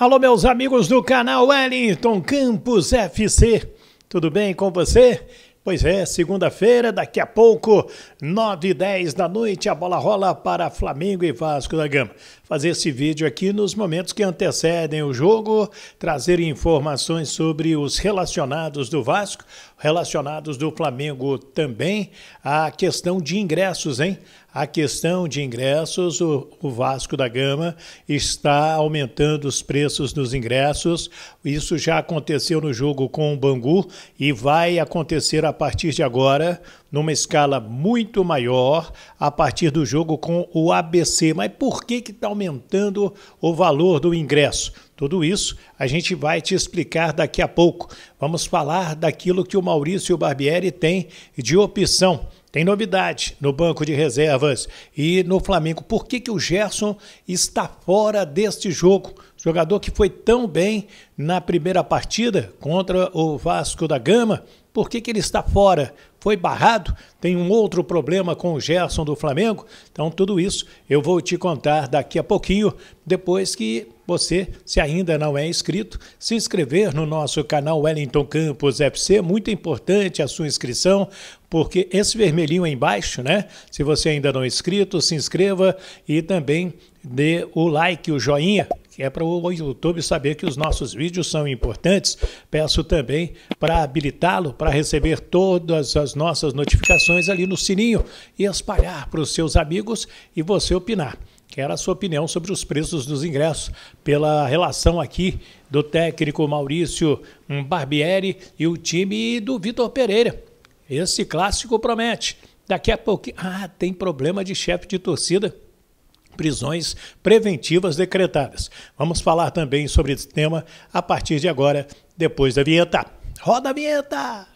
Alô, meus amigos do canal Wellington Campos FC, tudo bem com você? Pois é, segunda-feira, daqui a pouco, 9 e 10 da noite, a bola rola para Flamengo e Vasco da Gama. Fazer esse vídeo aqui nos momentos que antecedem o jogo, trazer informações sobre os relacionados do Vasco, relacionados do Flamengo também. A questão de ingressos, hein? A questão de ingressos, o, o Vasco da Gama está aumentando os preços dos ingressos. Isso já aconteceu no jogo com o Bangu e vai acontecer a partir de agora numa escala muito maior a partir do jogo com o ABC. Mas por que está aumentando o valor do ingresso? Tudo isso a gente vai te explicar daqui a pouco. Vamos falar daquilo que o Maurício Barbieri tem de opção. Tem novidade no banco de reservas e no Flamengo. Por que, que o Gerson está fora deste jogo? Jogador que foi tão bem na primeira partida contra o Vasco da Gama, por que, que ele está fora? foi barrado, tem um outro problema com o Gerson do Flamengo. Então, tudo isso eu vou te contar daqui a pouquinho, depois que você, se ainda não é inscrito, se inscrever no nosso canal Wellington Campos FC. Muito importante a sua inscrição, porque esse vermelhinho aí embaixo, né? Se você ainda não é inscrito, se inscreva e também dê o like, o joinha que é para o YouTube saber que os nossos vídeos são importantes. Peço também para habilitá-lo para receber todas as nossas notificações ali no sininho e espalhar para os seus amigos e você opinar. Quero a sua opinião sobre os preços dos ingressos pela relação aqui do técnico Maurício Barbieri e o time do Vitor Pereira. Esse clássico promete. Daqui a pouquinho. Ah, tem problema de chefe de torcida prisões preventivas decretadas. Vamos falar também sobre esse tema a partir de agora, depois da vinheta. Roda a vinheta!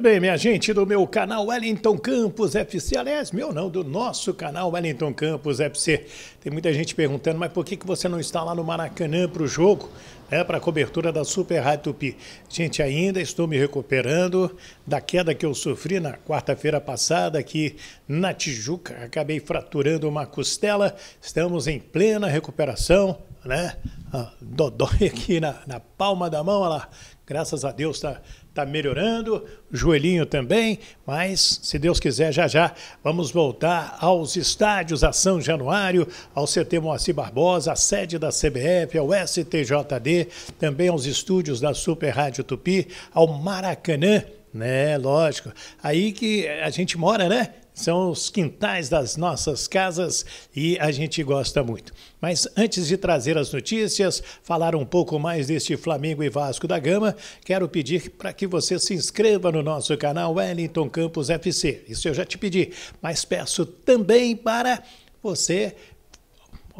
Bem, minha gente do meu canal Wellington Campos FC, aliás, meu não, do nosso canal Wellington Campos FC. Tem muita gente perguntando, mas por que, que você não está lá no Maracanã para o jogo, né, para a cobertura da Super Rádio Tupi? Gente, ainda estou me recuperando da queda que eu sofri na quarta-feira passada aqui na Tijuca. Acabei fraturando uma costela, estamos em plena recuperação, né? Ah, Dodói aqui na, na palma da mão, olha lá. Graças a Deus está está melhorando, joelhinho também, mas se Deus quiser, já já vamos voltar aos estádios, a São Januário, ao CT Moacir Barbosa, a sede da CBF, ao STJD, também aos estúdios da Super Rádio Tupi, ao Maracanã. Né, lógico. Aí que a gente mora, né? são os quintais das nossas casas e a gente gosta muito. Mas antes de trazer as notícias, falar um pouco mais deste Flamengo e Vasco da Gama, quero pedir para que você se inscreva no nosso canal Wellington Campos FC. Isso eu já te pedi, mas peço também para você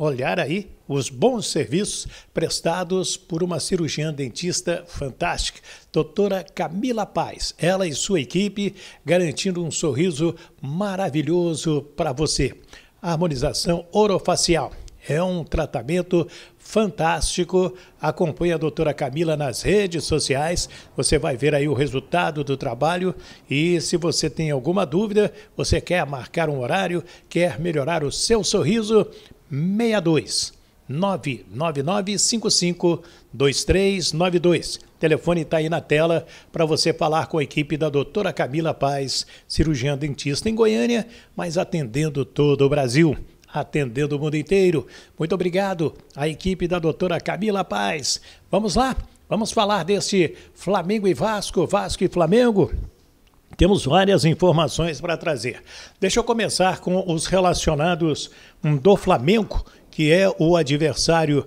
olhar aí os bons serviços prestados por uma cirurgiã dentista fantástica, doutora Camila Paz. Ela e sua equipe garantindo um sorriso maravilhoso para você. Harmonização orofacial. É um tratamento fantástico. Acompanhe a doutora Camila nas redes sociais. Você vai ver aí o resultado do trabalho. E se você tem alguma dúvida, você quer marcar um horário, quer melhorar o seu sorriso, 62 999552392. Telefone está aí na tela para você falar com a equipe da doutora Camila Paz, cirurgiã dentista em Goiânia, mas atendendo todo o Brasil atendendo o mundo inteiro. Muito obrigado à equipe da doutora Camila Paz. Vamos lá, vamos falar desse Flamengo e Vasco, Vasco e Flamengo. Temos várias informações para trazer. Deixa eu começar com os relacionados do Flamengo, que é o adversário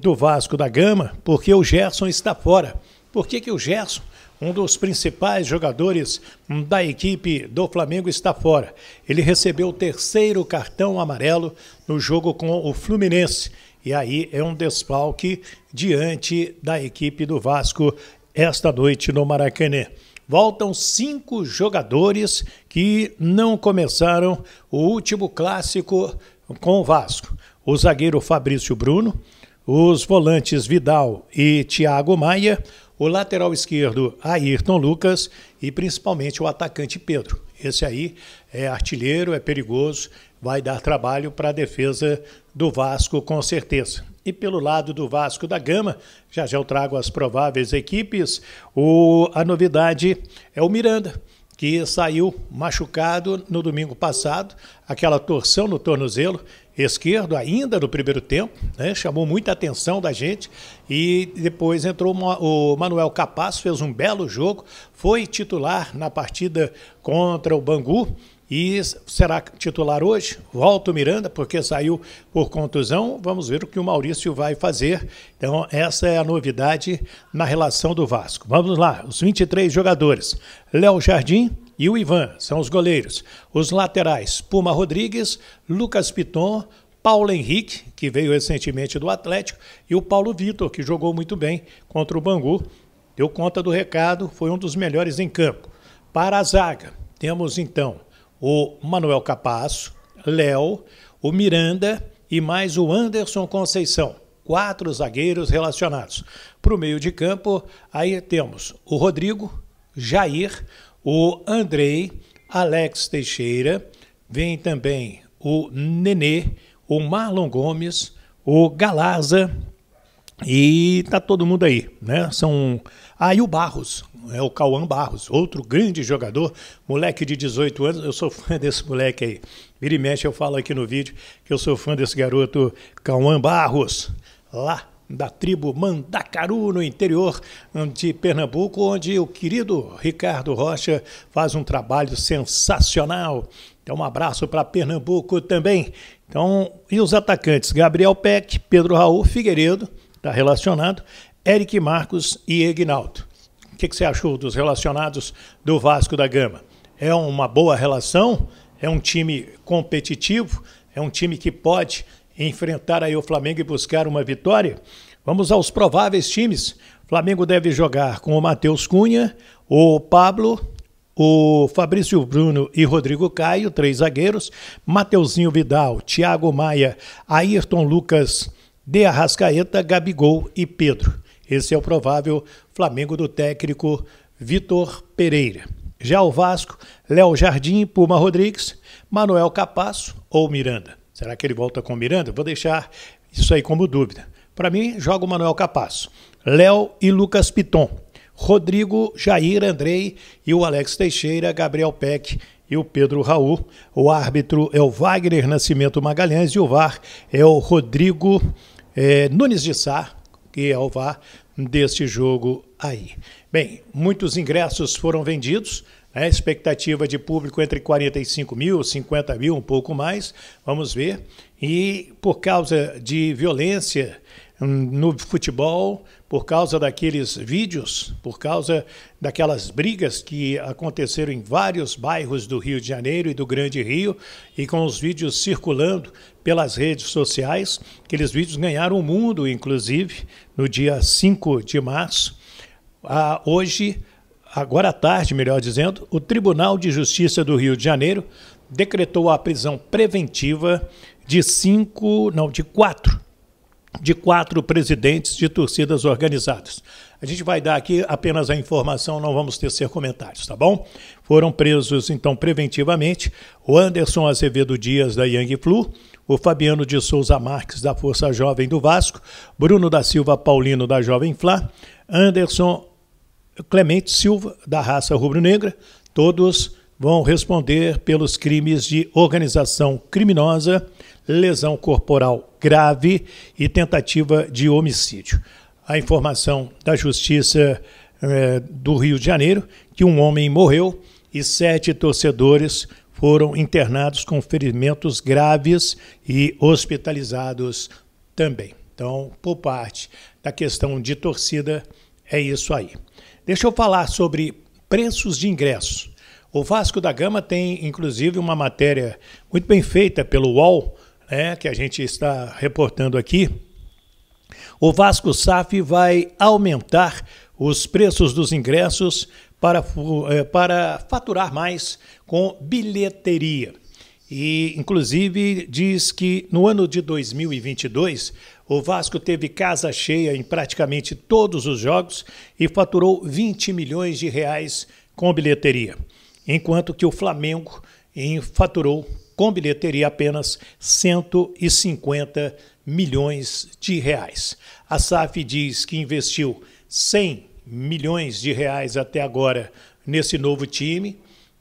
do Vasco da Gama, porque o Gerson está fora. Por que, que o Gerson, um dos principais jogadores hum, da equipe do Flamengo, está fora? Ele recebeu o terceiro cartão amarelo no jogo com o Fluminense. E aí é um desfalque diante da equipe do Vasco esta noite no Maracanã voltam cinco jogadores que não começaram o último clássico com o Vasco. O zagueiro Fabrício Bruno, os volantes Vidal e Thiago Maia, o lateral esquerdo Ayrton Lucas e principalmente o atacante Pedro. Esse aí é artilheiro, é perigoso, vai dar trabalho para a defesa do Vasco, com certeza. E pelo lado do Vasco da Gama, já já eu trago as prováveis equipes, o, a novidade é o Miranda, que saiu machucado no domingo passado, aquela torção no tornozelo, esquerdo ainda no primeiro tempo, né? chamou muita atenção da gente e depois entrou o Manuel Capaz, fez um belo jogo, foi titular na partida contra o Bangu e será titular hoje. Volta o Miranda, porque saiu por contusão. Vamos ver o que o Maurício vai fazer. Então, essa é a novidade na relação do Vasco. Vamos lá, os 23 jogadores. Léo Jardim, e o Ivan são os goleiros. Os laterais, Puma Rodrigues, Lucas Piton, Paulo Henrique, que veio recentemente do Atlético, e o Paulo Vitor, que jogou muito bem contra o Bangu. Deu conta do recado, foi um dos melhores em campo. Para a zaga, temos então o Manuel Capasso, Léo, o Miranda e mais o Anderson Conceição. Quatro zagueiros relacionados. Para o meio de campo, aí temos o Rodrigo, Jair, o Andrei, Alex Teixeira, vem também o Nenê, o Marlon Gomes, o Galaza e tá todo mundo aí, né? São aí ah, o Barros, é o Cauã Barros, outro grande jogador, moleque de 18 anos, eu sou fã desse moleque aí. Vira e mexe eu falo aqui no vídeo que eu sou fã desse garoto Cauã Barros, lá da tribo Mandacaru, no interior de Pernambuco, onde o querido Ricardo Rocha faz um trabalho sensacional. Então, um abraço para Pernambuco também. Então, e os atacantes? Gabriel Peck, Pedro Raul, Figueiredo, está relacionado, Eric Marcos e Egnaldo. O que, que você achou dos relacionados do Vasco da Gama? É uma boa relação? É um time competitivo? É um time que pode enfrentar aí o Flamengo e buscar uma vitória. Vamos aos prováveis times. Flamengo deve jogar com o Matheus Cunha, o Pablo, o Fabrício Bruno e Rodrigo Caio, três zagueiros, Mateuzinho Vidal, Thiago Maia, Ayrton Lucas, De Arrascaeta, Gabigol e Pedro. Esse é o provável Flamengo do técnico Vitor Pereira. Já o Vasco, Léo Jardim, Puma Rodrigues, Manuel Capasso ou Miranda. Será que ele volta com o Miranda? Vou deixar isso aí como dúvida. Para mim, joga o Manuel Capasso, Léo e Lucas Piton, Rodrigo, Jair, Andrei e o Alex Teixeira, Gabriel Peck e o Pedro Raul. O árbitro é o Wagner Nascimento Magalhães e o VAR é o Rodrigo é, Nunes de Sá, que é o VAR deste jogo aí. Bem, muitos ingressos foram vendidos né? expectativa de público entre 45 mil, 50 mil, um pouco mais, vamos ver. E por causa de violência hum, no futebol, por causa daqueles vídeos, por causa daquelas brigas que aconteceram em vários bairros do Rio de Janeiro e do Grande Rio, e com os vídeos circulando pelas redes sociais, aqueles vídeos ganharam o mundo, inclusive, no dia 5 de março. Ah, hoje, agora à tarde, melhor dizendo, o Tribunal de Justiça do Rio de Janeiro decretou a prisão preventiva de cinco, não, de quatro, de quatro presidentes de torcidas organizadas. A gente vai dar aqui apenas a informação, não vamos tecer comentários, tá bom? Foram presos, então, preventivamente, o Anderson Azevedo Dias, da Yang Flu, o Fabiano de Souza Marques, da Força Jovem do Vasco, Bruno da Silva Paulino, da Jovem Fla, Anderson Clemente Silva, da raça rubro-negra, todos vão responder pelos crimes de organização criminosa, lesão corporal grave e tentativa de homicídio. A informação da Justiça eh, do Rio de Janeiro que um homem morreu e sete torcedores foram internados com ferimentos graves e hospitalizados também. Então, por parte da questão de torcida, é isso aí. Deixa eu falar sobre preços de ingressos. O Vasco da Gama tem, inclusive, uma matéria muito bem feita pelo UOL, né, que a gente está reportando aqui. O Vasco SAF vai aumentar os preços dos ingressos para, eh, para faturar mais com bilheteria. E, inclusive, diz que no ano de 2022, o Vasco teve casa cheia em praticamente todos os jogos e faturou 20 milhões de reais com bilheteria, enquanto que o Flamengo faturou com bilheteria apenas 150 milhões de reais. A SAF diz que investiu 100 milhões de reais até agora nesse novo time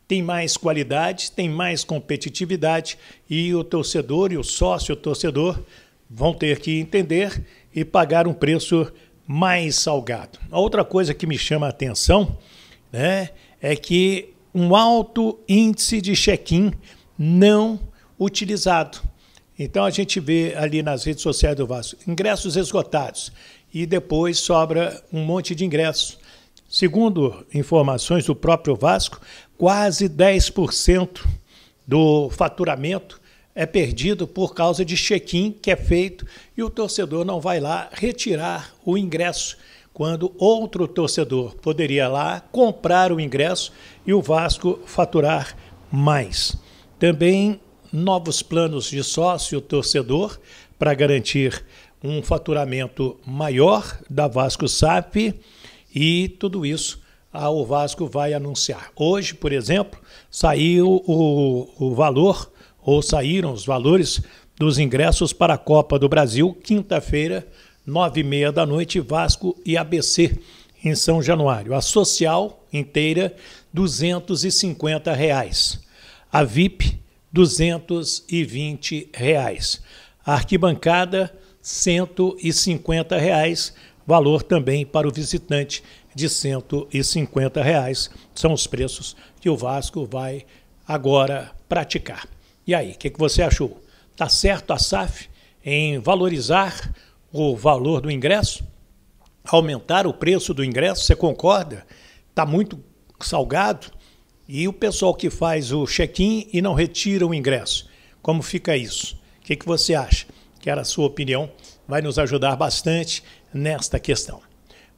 tem mais qualidade, tem mais competitividade e o torcedor e o sócio torcedor vão ter que entender e pagar um preço mais salgado. outra coisa que me chama a atenção né, é que um alto índice de check-in não utilizado. Então a gente vê ali nas redes sociais do Vasco ingressos esgotados e depois sobra um monte de ingressos. Segundo informações do próprio Vasco, quase 10% do faturamento é perdido por causa de check-in que é feito e o torcedor não vai lá retirar o ingresso, quando outro torcedor poderia lá comprar o ingresso e o Vasco faturar mais. Também novos planos de sócio torcedor para garantir um faturamento maior da Vasco SAP e tudo isso a, ah, o Vasco vai anunciar. Hoje, por exemplo, saiu o, o valor, ou saíram os valores dos ingressos para a Copa do Brasil, quinta-feira, nove e meia da noite, Vasco e ABC em São Januário. A social inteira, R$ reais. A VIP, R$ reais. A arquibancada, R$ reais valor também para o visitante de R$ 150. Reais. São os preços que o Vasco vai agora praticar. E aí, o que, que você achou? Tá certo a SAF em valorizar o valor do ingresso? Aumentar o preço do ingresso? Você concorda? Tá muito salgado? E o pessoal que faz o check-in e não retira o ingresso? Como fica isso? O que, que você acha? Quero a sua opinião. Vai nos ajudar bastante nesta questão.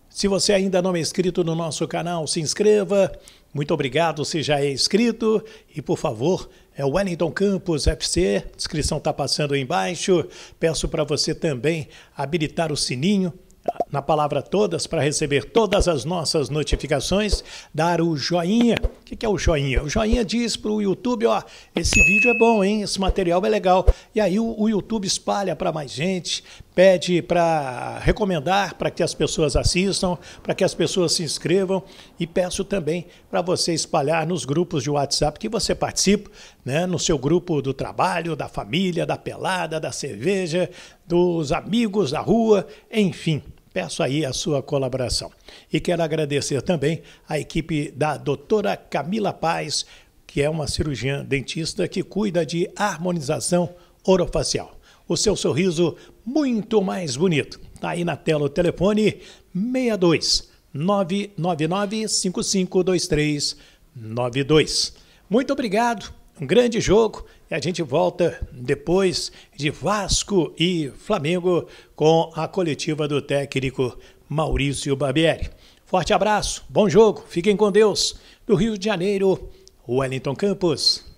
Se você ainda não é inscrito no nosso canal, se inscreva. Muito obrigado se já é inscrito. E, por favor, é Wellington Campos FC. A inscrição está passando aí embaixo. Peço para você também habilitar o sininho na palavra todas para receber todas as nossas notificações, dar o joinha. O que, é o joinha? O joinha diz para o YouTube, ó, esse vídeo é bom, hein? Esse material é legal. E aí o YouTube espalha para mais gente, pede para recomendar para que as pessoas assistam, para que as pessoas se inscrevam e peço também para você espalhar nos grupos de WhatsApp que você participa, né, no seu grupo do trabalho, da família, da pelada, da cerveja, dos amigos da rua, enfim. Peço aí a sua colaboração. E quero agradecer também a equipe da doutora Camila Paz, que é uma cirurgiã dentista que cuida de harmonização orofacial o seu sorriso muito mais bonito. Tá aí na tela o telefone 62 999 552392. Muito obrigado, um grande jogo e a gente volta depois de Vasco e Flamengo com a coletiva do técnico Maurício Barbieri. Forte abraço, bom jogo, fiquem com Deus. Do Rio de Janeiro, Wellington Campos.